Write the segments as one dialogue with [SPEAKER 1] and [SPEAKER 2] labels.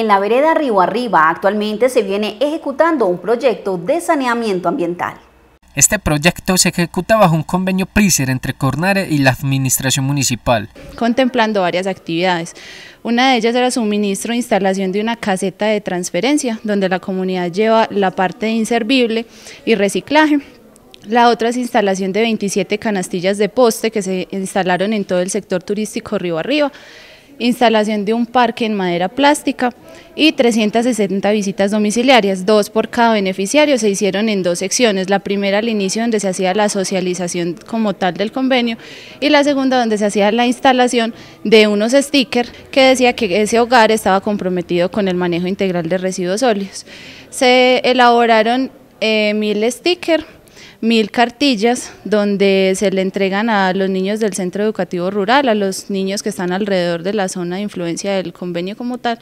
[SPEAKER 1] En la vereda Río Arriba actualmente se viene ejecutando un proyecto de saneamiento
[SPEAKER 2] ambiental. Este proyecto se ejecuta bajo un convenio PRISER entre Cornare y la Administración Municipal.
[SPEAKER 1] Contemplando varias actividades. Una de ellas era suministro e instalación de una caseta de transferencia, donde la comunidad lleva la parte inservible y reciclaje. La otra es instalación de 27 canastillas de poste que se instalaron en todo el sector turístico Río Arriba instalación de un parque en madera plástica y 360 visitas domiciliarias, dos por cada beneficiario, se hicieron en dos secciones, la primera al inicio donde se hacía la socialización como tal del convenio y la segunda donde se hacía la instalación de unos stickers que decía que ese hogar estaba comprometido con el manejo integral de residuos sólidos. Se elaboraron eh, mil stickers mil cartillas donde se le entregan a los niños del centro educativo rural, a los niños que están alrededor de la zona de influencia del convenio como tal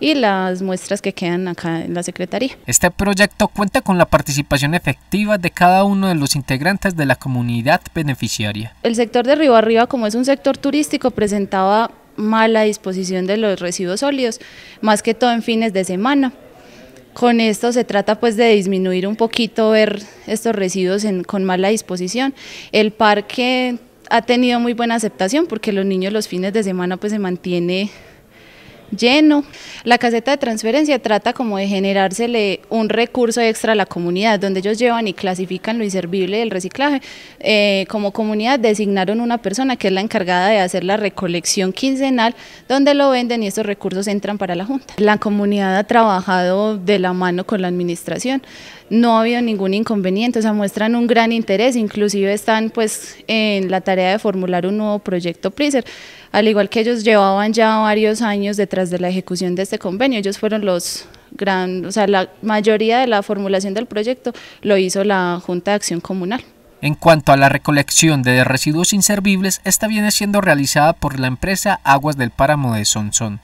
[SPEAKER 1] y las muestras que quedan acá en la Secretaría.
[SPEAKER 2] Este proyecto cuenta con la participación efectiva de cada uno de los integrantes de la comunidad beneficiaria.
[SPEAKER 1] El sector de Río Arriba, como es un sector turístico, presentaba mala disposición de los residuos sólidos, más que todo en fines de semana. Con esto se trata pues de disminuir un poquito ver estos residuos con mala disposición. El parque ha tenido muy buena aceptación porque los niños los fines de semana pues se mantiene lleno. La caseta de transferencia trata como de generársele un recurso extra a la comunidad, donde ellos llevan y clasifican lo inservible del reciclaje. Eh, como comunidad designaron una persona que es la encargada de hacer la recolección quincenal, donde lo venden y estos recursos entran para la Junta. La comunidad ha trabajado de la mano con la administración, no ha habido ningún inconveniente, o sea, muestran un gran interés, inclusive están pues en la tarea de formular un nuevo proyecto PRISER, al igual que ellos llevaban ya varios años de trabajo de la ejecución de este convenio. Ellos fueron los gran, o sea, la mayoría de la formulación del proyecto lo hizo la Junta de Acción Comunal.
[SPEAKER 2] En cuanto a la recolección de residuos inservibles, esta viene siendo realizada por la empresa Aguas del Páramo de Sonsón.